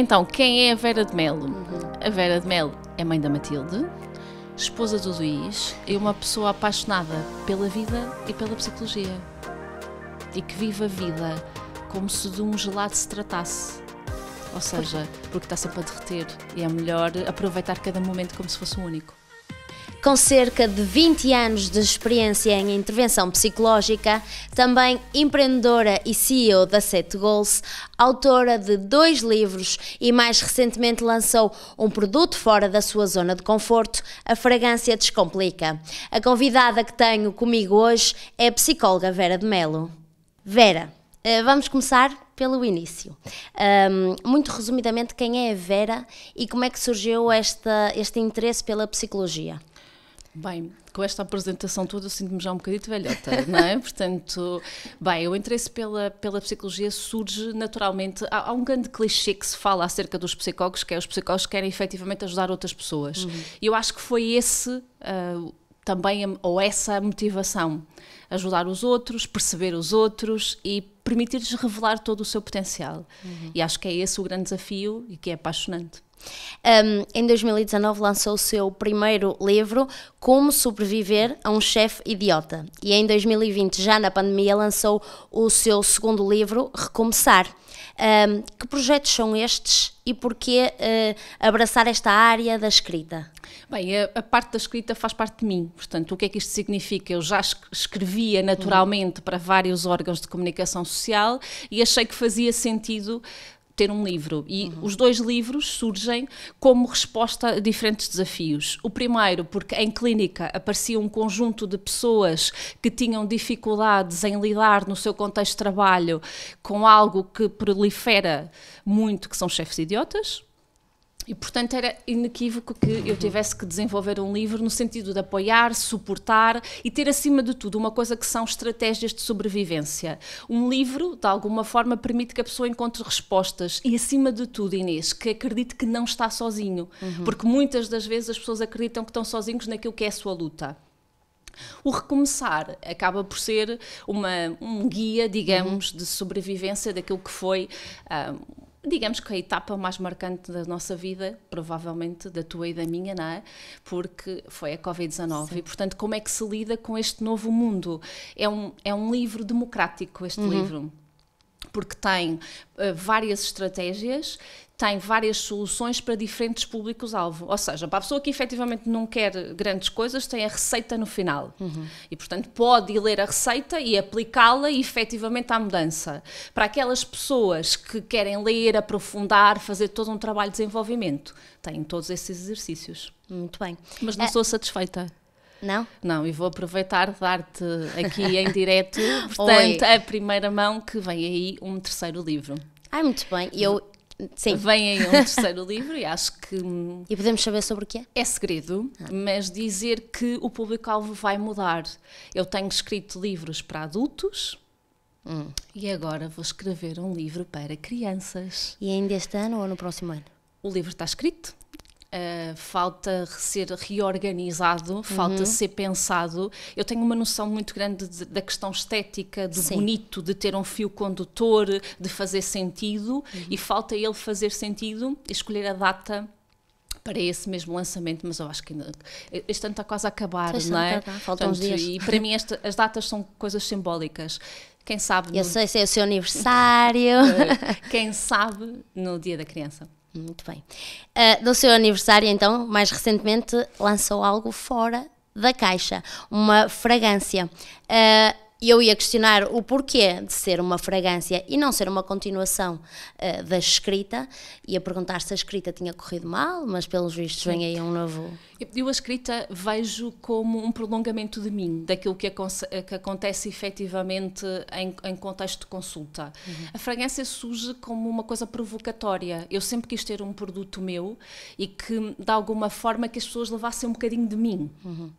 Então, quem é a Vera de Melo? Uhum. A Vera de Melo é mãe da Matilde, esposa do Luís e uma pessoa apaixonada pela vida e pela psicologia. E que vive a vida como se de um gelado se tratasse. Ou seja, porque está sempre a derreter e é melhor aproveitar cada momento como se fosse um único. Com cerca de 20 anos de experiência em intervenção psicológica, também empreendedora e CEO da Set Goals, autora de dois livros e mais recentemente lançou um produto fora da sua zona de conforto, a Fragrância Descomplica. A convidada que tenho comigo hoje é a psicóloga Vera de Melo. Vera, eh, vamos começar pelo início. Um, muito resumidamente, quem é a Vera e como é que surgiu esta, este interesse pela psicologia? Bem, com esta apresentação toda eu sinto-me já um bocadinho velhota, não é? Portanto, bem, o interesse pela, pela psicologia surge naturalmente. Há, há, um grande clichê que se fala acerca dos psicólogos, que é os psicólogos querem efetivamente ajudar outras pessoas. Uhum. E eu acho que foi esse uh, também, ou essa motivação. Ajudar os outros, perceber os outros e permitir-lhes revelar todo o seu potencial. Uhum. E acho que é esse o grande desafio e que é apaixonante. Um, em 2019 lançou o seu primeiro livro, Como Sobreviver a um Chefe Idiota. E em 2020, já na pandemia, lançou o seu segundo livro, Recomeçar. Um, que projetos são estes e porquê uh, abraçar esta área da escrita? Bem, a, a, parte da escrita faz parte de mim, portanto, o que é que isto significa? Eu já escrevia naturalmente uhum. para vários órgãos de comunicação social e achei que fazia sentido ter um livro. E uhum. os dois livros surgem como resposta a diferentes desafios. O primeiro, porque em clínica aparecia um conjunto de pessoas que tinham dificuldades em lidar no seu contexto de trabalho com algo que prolifera muito, que são chefes idiotas e, portanto, era inequívoco que eu uhum. tivesse que desenvolver um livro no sentido de apoiar, suportar e ter, acima de tudo, uma coisa que são estratégias de sobrevivência. Um livro, de alguma forma, permite que a pessoa encontre respostas e, acima de tudo, Inês, que acredite que não está sozinho. Uhum. Porque muitas das vezes as pessoas acreditam que estão sozinhos naquilo que é a sua luta. O recomeçar acaba por ser uma, um guia, digamos, uhum. de sobrevivência daquilo que foi. Ah, digamos que a etapa mais marcante da nossa vida, provavelmente da tua e da minha, não é? Porque foi a Covid-19. E, portanto, como é que se lida com este novo mundo? É um, é um livro democrático, este uhum. livro porque tem uh, várias estratégias, tem várias soluções para diferentes públicos-alvo. Ou seja, para a pessoa que efetivamente não quer grandes coisas, tem a receita no final. Uhum. E, portanto, pode ler a receita e aplicá-la efetivamente à mudança. Para aquelas pessoas que querem ler, aprofundar, fazer todo um trabalho de desenvolvimento, têm todos esses exercícios. Muito bem. Mas não é... sou satisfeita. Não? Não, e vou aproveitar dar-te aqui em direto, portanto, Oi. a primeira mão que vem aí um terceiro livro. Ah, muito bem. Eu Sim. Vem aí um terceiro livro e acho que. Hum, e podemos saber sobre o que é? É segredo, ah. mas dizer que o público-alvo vai mudar. Eu tenho escrito livros para adultos. Hum. E agora vou escrever um livro para crianças. E ainda este ano ou no próximo ano? O livro está escrito, Uh, falta ser reorganizado, uhum. falta ser pensado. Eu tenho uma noção muito grande de, da questão estética, do Sim. bonito, de ter um fio condutor, de fazer sentido, uhum. e falta ele fazer sentido e escolher a data para esse mesmo lançamento, mas eu acho que ainda, este ano está quase a acabar, não é? Falta uns dias. E para mim esta, as datas são coisas simbólicas. Quem sabe... Eu no, sei se é o seu aniversário. Quem sabe no dia da criança. Muito bem. Uh, do seu aniversário, então, mais recentemente, lançou algo fora da caixa, uma fragrância. Uh, e eu ia questionar o porquê de ser uma fragrância e não ser uma continuação uh, da escrita. Ia perguntar se a escrita tinha corrido mal, mas pelos vistos Sim. vem aí um novo. Eu a escrita vejo como um prolongamento de mim, daquilo que, que acontece efetivamente em, em, contexto de consulta. Uhum. A fragrância surge como uma coisa provocatória. Eu sempre quis ter um produto meu e que, de alguma forma, que as pessoas levassem um bocadinho de mim. Uhum.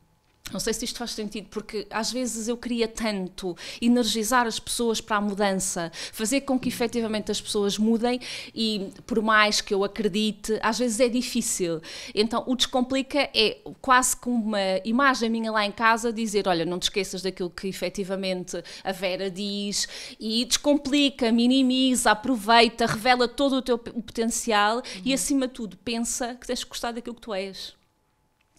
Não sei se isto faz sentido, porque às vezes eu queria tanto energizar as pessoas para a mudança, fazer com que efetivamente as pessoas mudem e, por mais que eu acredite, às vezes é difícil. Então, o Descomplica é quase como uma imagem minha lá em casa dizer: olha, não te esqueças daquilo que efetivamente a Vera diz, e descomplica, minimiza, aproveita, revela todo o teu potencial uhum. e, acima de tudo, pensa que tens de gostar daquilo que tu és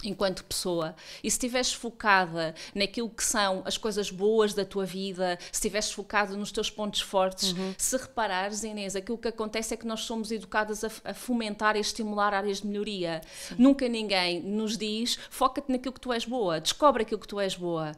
enquanto pessoa. E se estiveres focada naquilo que são as coisas boas da tua vida, se estiveres focada nos teus pontos fortes, uhum. se reparares, Inês, aquilo que acontece é que nós somos educadas a, a fomentar e a estimular áreas de melhoria. Sim. Nunca ninguém nos diz, foca-te naquilo que tu és boa, descobre aquilo que tu és boa.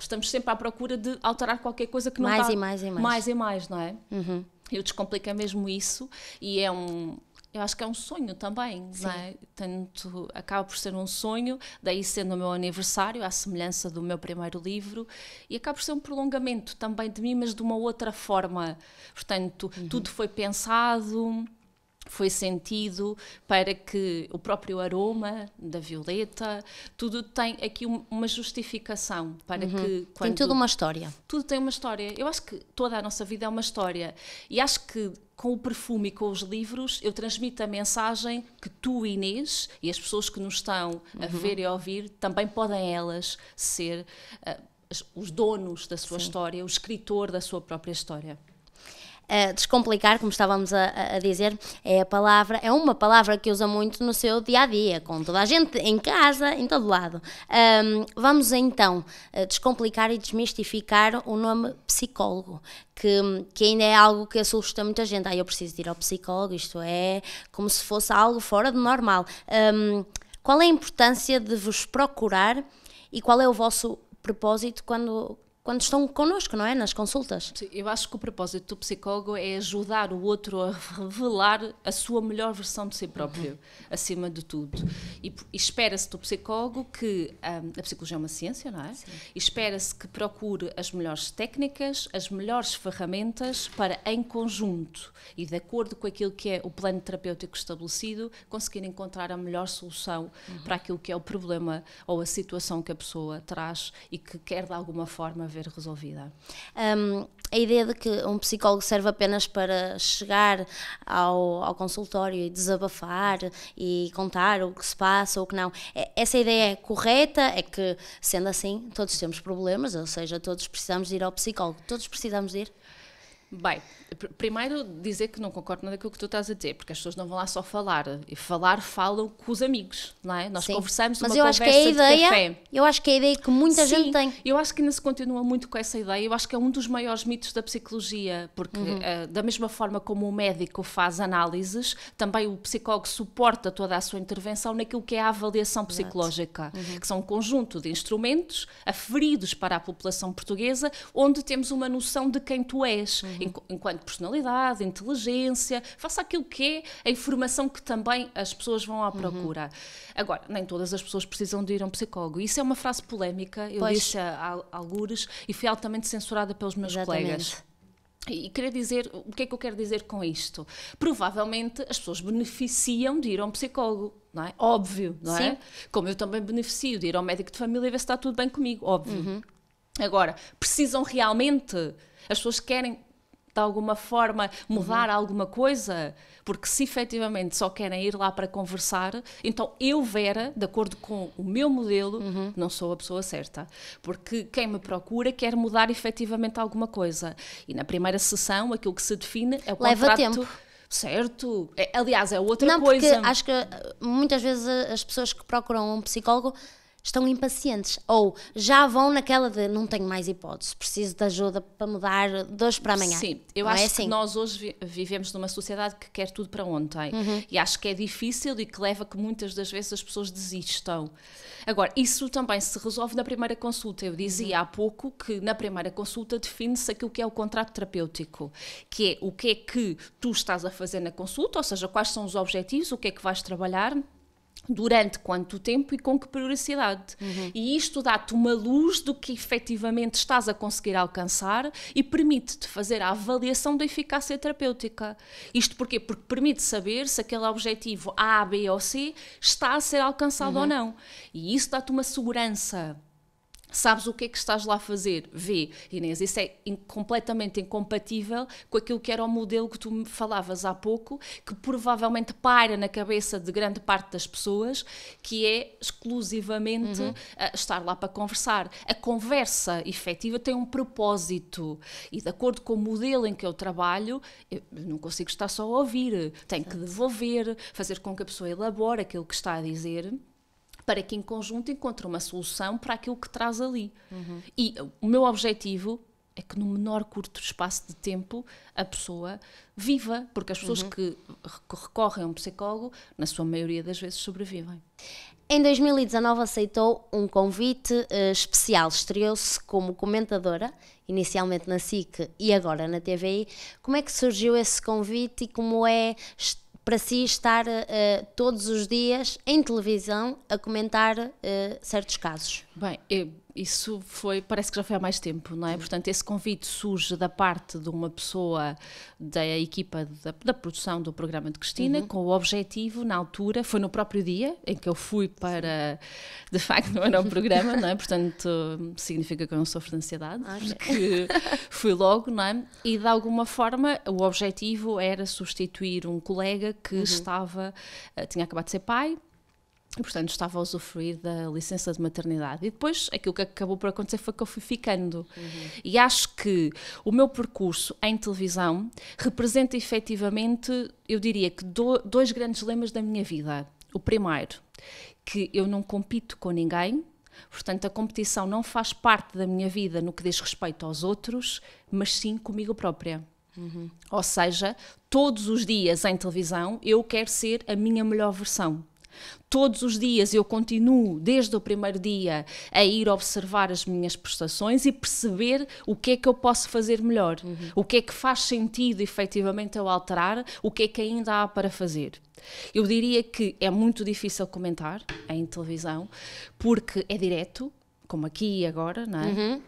Estamos sempre à procura de alterar qualquer coisa que não mais Mais tá e mais e mais. Mais e mais, não é? Uhum. Eu descomplico mesmo isso e é um, eu acho que é um sonho também, não é? Tanto acaba por ser um sonho, daí sendo o meu aniversário, à semelhança do meu primeiro livro, e acaba por ser um prolongamento também de mim, mas de uma outra forma. Portanto, uhum. tudo foi pensado, foi sentido para que o próprio aroma da violeta, tudo tem aqui uma justificação para uhum. que quando, tem tudo uma história. Tudo tem uma história. Eu acho que toda a nossa vida é uma história e acho que com o perfume e com os livros, eu transmito a mensagem que tu, Inês, e as pessoas que nos estão a uhum. ver e a ouvir, também podem elas ser uh, os donos da sua Sim. história, o escritor da sua própria história descomplicar, como estávamos a, a, dizer, é a palavra, é uma palavra que usa muito no seu dia a dia, com toda a gente em casa, em todo lado. Um, vamos então eh, descomplicar e desmistificar o nome psicólogo, que, que ainda é algo que assusta muita gente. Ah, eu preciso ir ao psicólogo, isto é como se fosse algo fora do normal. Um, qual é a importância de vos procurar e qual é o vosso propósito quando quando estão connosco, não é? Nas consultas. eu acho que o propósito do psicólogo é ajudar o outro a revelar a sua melhor versão de si próprio, uhum. acima de tudo. E, e espera-se do psicólogo que. Um, a psicologia é uma ciência, não é? Espera-se que procure as melhores técnicas, as melhores ferramentas para, em conjunto e de acordo com aquilo que é o plano terapêutico estabelecido, conseguir encontrar a melhor solução uhum. para aquilo que é o problema ou a situação que a pessoa traz e que quer, de alguma forma, resolvida. Um, a ideia de que um psicólogo serve apenas para chegar ao, ao, consultório e desabafar e contar o que se passa ou o que não, é, essa ideia é correta, é que, sendo assim, todos temos problemas, ou seja, todos precisamos de ir ao psicólogo, todos precisamos de ir? Bem, primeiro dizer que não concordo nada com o que tu estás a dizer, porque as pessoas não vão lá só falar. E falar, falam com os amigos, não é? Nós Sim. conversamos Mas uma eu conversa acho que é a ideia, Eu acho que é a ideia que muita Sim, gente tem. Eu acho que ainda se continua muito com essa ideia. Eu acho que é um dos maiores mitos da psicologia, porque uhum. uh, da mesma forma como o médico faz análises, também o psicólogo suporta toda a sua intervenção naquilo que é a avaliação psicológica, uhum. que são um conjunto de instrumentos aferidos para a população portuguesa, onde temos uma noção de quem tu és. Uhum enquanto personalidade, inteligência, faça aquilo que é a informação que também as pessoas vão à uhum. procura. Uhum. Agora, nem todas as pessoas precisam de ir a um psicólogo. Isso é uma frase polémica, eu pois. disse a, a algures e fui altamente censurada pelos meus Exatamente. colegas. E queria dizer, o que é que eu quero dizer com isto? Provavelmente as pessoas beneficiam de ir a um psicólogo, não é? Óbvio, não é? Sim. é? Como eu também beneficio de ir ao médico de família e ver se está tudo bem comigo, óbvio. Uhum. Agora, precisam realmente, as pessoas querem de alguma forma mudar uhum. alguma coisa, porque se efetivamente só querem ir lá para conversar, então eu, Vera, de acordo com o meu modelo, uhum. não sou a pessoa certa, porque quem me procura quer mudar efetivamente alguma coisa. E na primeira sessão, aquilo que se define é o Leva contrato. Tempo. Certo. É, aliás, é outra não, coisa. Porque acho que eh, muitas vezes eh, as pessoas que procuram um psicólogo estão impacientes ou já vão naquela de não tenho mais hipótese, preciso de ajuda para mudar de hoje para amanhã. Sim, eu não é acho é assim? que nós hoje vivemos numa sociedade que quer tudo para ontem uhum. e acho que é difícil e que leva que muitas das vezes as pessoas desistam. Agora, isso também se resolve na primeira consulta. Eu dizia uhum. há pouco que na primeira consulta define-se aquilo que é o contrato terapêutico, que é o que é que tu estás a fazer na consulta, ou seja, quais são os objetivos, o que é que vais trabalhar durante quanto tempo e com que periodicidade. Uhum. E isto dá-te uma luz do que efetivamente estás a conseguir alcançar e permite-te fazer a avaliação da eficácia terapêutica. Isto porquê? Porque permite saber se aquele objetivo A, B ou C está a ser alcançado uhum. ou não. E isso dá-te uma segurança Sabes o que é que estás lá a fazer? Vê, Inês, isso é in completamente incompatível com aquilo que era o modelo que tu me falavas há pouco, que provavelmente paira na cabeça de grande parte das pessoas, que é exclusivamente uhum. Eh, estar lá para conversar. A conversa efetiva tem um propósito e, de acordo com o modelo em que eu trabalho, eu não consigo estar só a ouvir, tenho que devolver, fazer com que a pessoa elabore aquilo que está a dizer para que em conjunto encontre uma solução para aquilo que traz ali. Uhum. E o meu objetivo é que no menor curto espaço de tempo a pessoa viva, porque as pessoas uhum. que recorrem a um psicólogo, na sua maioria das vezes, sobrevivem. Em 2019 aceitou um convite uh, especial, estreou-se como comentadora, inicialmente na SIC e agora na TVI. Como é que surgiu esse convite e como é para si estar uh, todos os dias em televisão a comentar uh, certos casos? Bem, isso foi, parece que já foi há mais tempo, não é? Sim. Portanto, esse convite surge da parte de uma pessoa da equipa da, da produção do programa de Cristina, uhum. com o objetivo, na altura, foi no próprio dia em que eu fui para, de facto, não era o programa, não é? Portanto, significa que eu não sofro de ansiedade, ah, porque fui logo, não é? E de alguma forma, o objetivo era substituir um colega que uhum. estava, eh, tinha acabado de ser pai, e, portanto, estava a usufruir da licença de maternidade. E depois, aquilo que acabou por acontecer foi que eu fui ficando. Uhum. E acho que o meu percurso em televisão representa efetivamente, eu diria que do, dois grandes lemas da minha vida. O primeiro, que eu não compito com ninguém, portanto, a competição não faz parte da minha vida no que diz respeito aos outros, mas sim comigo própria. Uhum. Ou seja, todos os dias em televisão eu quero ser a minha melhor versão Todos os dias eu continuo, desde o primeiro dia, a ir observar as minhas prestações e perceber o que é que eu posso fazer melhor, uhum. o que é que faz sentido efetivamente eu alterar, o que é que ainda há para fazer. Eu diria que é muito difícil comentar em televisão, porque é direto, como aqui e agora, não é? Uhum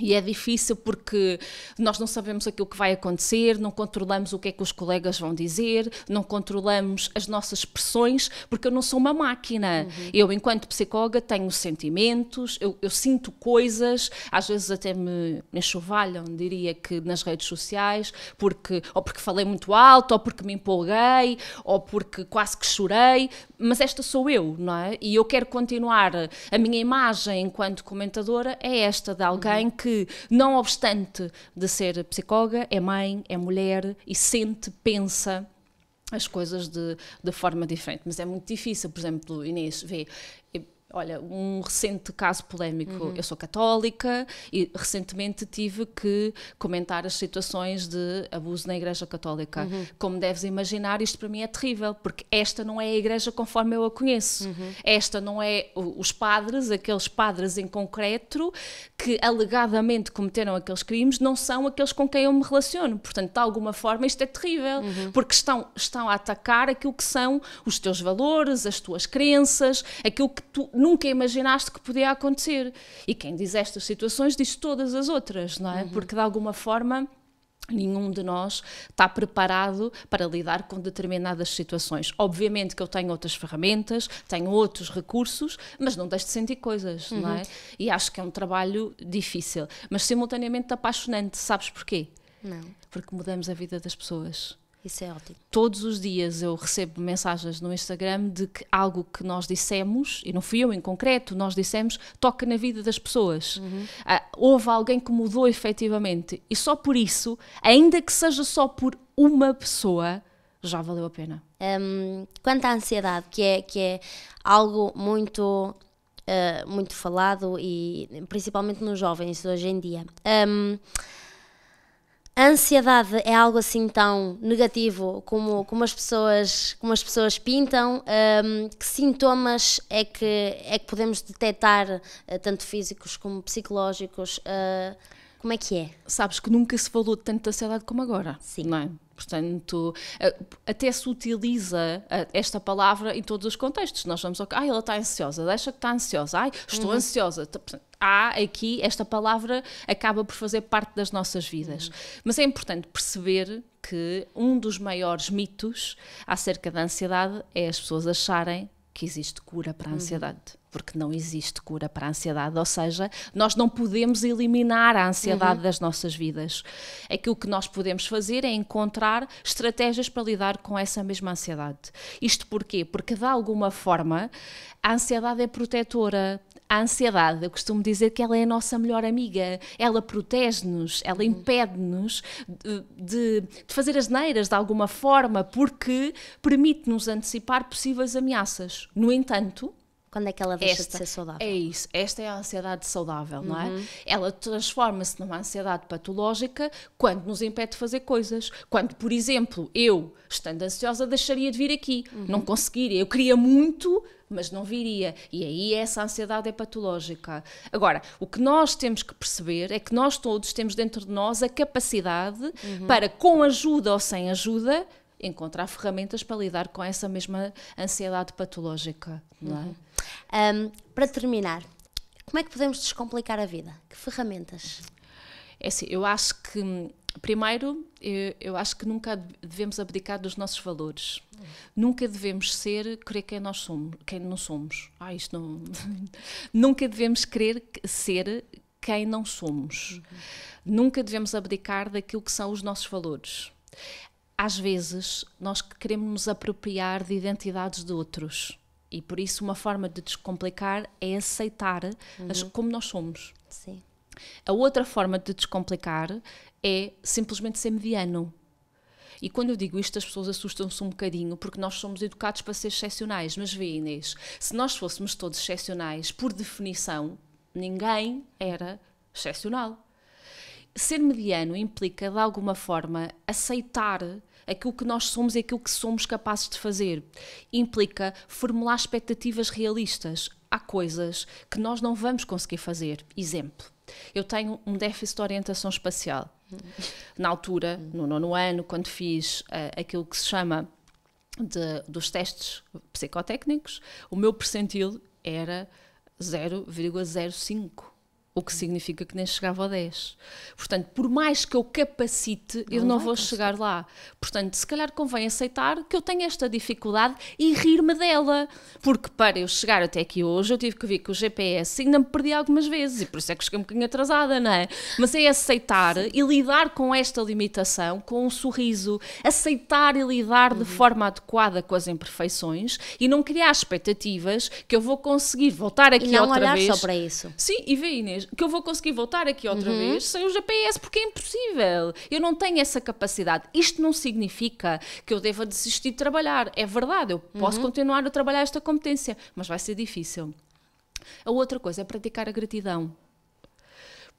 e é difícil porque nós não sabemos aquilo que vai acontecer, não controlamos o que é que os colegas vão dizer, não controlamos as nossas pressões, porque eu não sou uma máquina. Uhum. Eu, enquanto psicóloga, tenho sentimentos, eu, eu, sinto coisas, às vezes até me enxovalham, diria que nas redes sociais, porque ou porque falei muito alto, ou porque me empolguei, ou porque quase que chorei mas esta sou eu, não é? E eu quero continuar. A minha imagem enquanto comentadora é esta de alguém uhum. que, não obstante de ser psicóloga, é mãe, é mulher e sente, pensa as coisas de, de forma diferente. Mas é muito difícil, por exemplo, Inês, vê Olha, um recente caso polémico. Uhum. Eu sou católica e recentemente tive que comentar as situações de abuso na Igreja Católica. Uhum. Como deves imaginar, isto para mim é terrível, porque esta não é a Igreja conforme eu a conheço. Uhum. Esta não é os padres, aqueles padres em concreto que alegadamente cometeram aqueles crimes, não são aqueles com quem eu me relaciono. Portanto, de alguma forma, isto é terrível, uhum. porque estão, estão a atacar aquilo que são os teus valores, as tuas crenças, aquilo que tu nunca imaginaste que podia acontecer. E quem diz estas situações diz todas as outras, não é? Uhum. Porque de alguma forma nenhum de nós está preparado para lidar com determinadas situações. Obviamente que eu tenho outras ferramentas, tenho outros recursos, mas não deixo de sentir coisas, uhum. não é? E acho que é um trabalho difícil, mas simultaneamente apaixonante, sabes porquê? Não. Porque mudamos a vida das pessoas. Isso é ótimo. Todos os dias eu recebo mensagens no Instagram de que algo que nós dissemos, e não fui eu em concreto, nós dissemos, toca na vida das pessoas. Uhum. Uh, houve alguém que mudou efetivamente. E só por isso, ainda que seja só por uma pessoa, já valeu a pena. Um, quanto à ansiedade, que é, que é algo muito. Uh, muito falado e principalmente nos jovens hoje em dia. Um, a ansiedade é algo assim tão negativo como, como, as, pessoas, como as pessoas pintam? Um, que sintomas é que, é que podemos detectar, eh, tanto físicos como psicológicos? Uh, como é que é? Sabes que nunca se falou tanto da ansiedade como agora. Sim. Não é? Portanto, eh, até se utiliza eh, esta palavra em todos os contextos. Nós vamos ao ah, ela está ansiosa, deixa que está ansiosa, ai, estou uhum. ansiosa. Há aqui, esta palavra acaba por fazer parte das nossas vidas. Uhum. Mas é importante perceber que um dos maiores mitos acerca da ansiedade é as pessoas acharem que existe cura para a uhum. ansiedade porque não existe cura para a ansiedade, ou seja, nós não podemos eliminar a ansiedade uhum. das nossas vidas. Aquilo é que nós podemos fazer é encontrar estratégias para lidar com essa mesma ansiedade. Isto porquê? Porque de alguma forma a ansiedade é protetora. A ansiedade, eu costumo dizer que ela é a nossa melhor amiga, ela protege-nos, ela uhum. impede-nos de, de, fazer as neiras de alguma forma, porque permite-nos antecipar possíveis ameaças. No entanto, quando é que ela deixa Esta, de ser saudável? É isso. Esta é a ansiedade saudável, uhum. não é? Uhum. Ela transforma-se numa ansiedade patológica quando nos impede de fazer coisas. Quando, por exemplo, eu, estando ansiosa, deixaria de vir aqui. Uhum. Não conseguiria. Eu queria muito, mas não viria. E aí essa ansiedade é patológica. Agora, o que nós temos que perceber é que nós todos temos dentro de nós a capacidade uhum. para, com ajuda ou sem ajuda, encontrar ferramentas para lidar com essa mesma ansiedade patológica. É? Um, uhum. para terminar, como é que podemos descomplicar a vida? Que ferramentas? É assim, eu acho que primeiro, eu, eu, acho que nunca devemos abdicar dos nossos valores. Uhum. Nunca devemos ser, crer quem nós somos, quem não somos. Ah, isto não... nunca devemos querer ser quem não somos. Uhum. Nunca devemos abdicar daquilo que são os nossos valores às vezes nós queremos nos apropriar de identidades de outros. E por isso uma forma de descomplicar é aceitar uhum. as, como nós somos. Sim. A outra forma de descomplicar é simplesmente ser mediano. E quando eu digo isto, as pessoas assustam-se um bocadinho, porque nós somos educados para ser excepcionais. Mas vê, Inês, se nós fôssemos todos excepcionais, por definição, ninguém era excepcional. Ser mediano implica, de alguma forma, aceitar aquilo que nós somos e é aquilo que somos capazes de fazer. Implica formular expectativas realistas. Há coisas que nós não vamos conseguir fazer. Exemplo, eu tenho um déficit de orientação espacial. Na altura, no nono ano, quando fiz uh, aquilo que se chama de, dos testes psicotécnicos, o meu percentil era 0,05 o que significa que nem chegava a 10. Portanto, por mais que eu capacite, não eu não vou chegar lá. Portanto, se calhar convém aceitar que eu tenho esta dificuldade e rir-me dela, porque para eu chegar até aqui hoje, eu tive que ver que o GPS ainda me perdi algumas vezes, e por isso é que cheguei um bocadinho atrasada, não é? Mas é aceitar Sim. e lidar com esta limitação com um sorriso, aceitar e lidar uhum. de forma adequada com as imperfeições e não criar expectativas que eu vou conseguir voltar aqui e não outra olhar vez. só para isso. Sim, e vê Inês, que eu vou conseguir voltar aqui outra uhum. vez sem o GPS, porque é impossível. Eu não tenho essa capacidade. Isto não significa que eu deva desistir de trabalhar. É verdade, eu posso uhum. continuar a trabalhar esta competência, mas vai ser difícil. A outra coisa é praticar a gratidão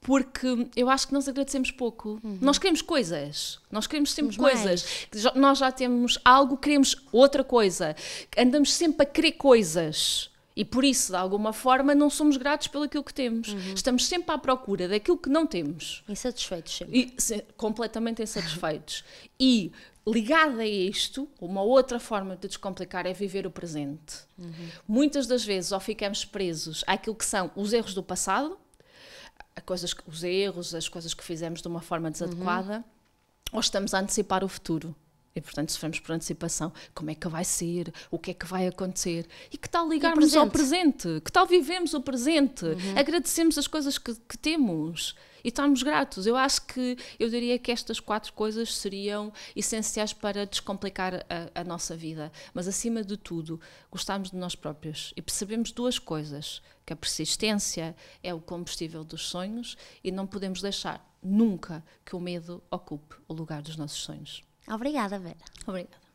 porque eu acho que nós agradecemos pouco. Uhum. Nós queremos coisas, nós queremos sempre coisas. Nós já temos algo, queremos outra coisa. Andamos sempre a querer coisas. E por isso, de alguma forma, não somos gratos pelo que temos. Uhum. Estamos sempre à procura daquilo que não temos. Insatisfeitos sempre. E, se, completamente insatisfeitos. e ligada a isto, uma outra forma de descomplicar é viver o presente. Uhum. Muitas das vezes, ou ficamos presos àquilo que são os erros do passado, coisas, os erros, as coisas que fizemos de uma forma uhum. desadequada, uhum. ou estamos a antecipar o futuro. E, portanto, sofremos por antecipação, como é que vai ser? O que é que vai acontecer? E que tal ligarmos presente. ao presente? Que tal vivemos o presente? Uhum. Agradecemos as coisas que, que temos e estarmos gratos. Eu acho que eu diria que estas quatro coisas seriam essenciais para descomplicar a, a, nossa vida. Mas acima de tudo, gostarmos de nós próprios e percebemos duas coisas: que a persistência é o combustível dos sonhos e não podemos deixar nunca que o medo ocupe o lugar dos nossos sonhos. Obrigada, Vera. Obrigada.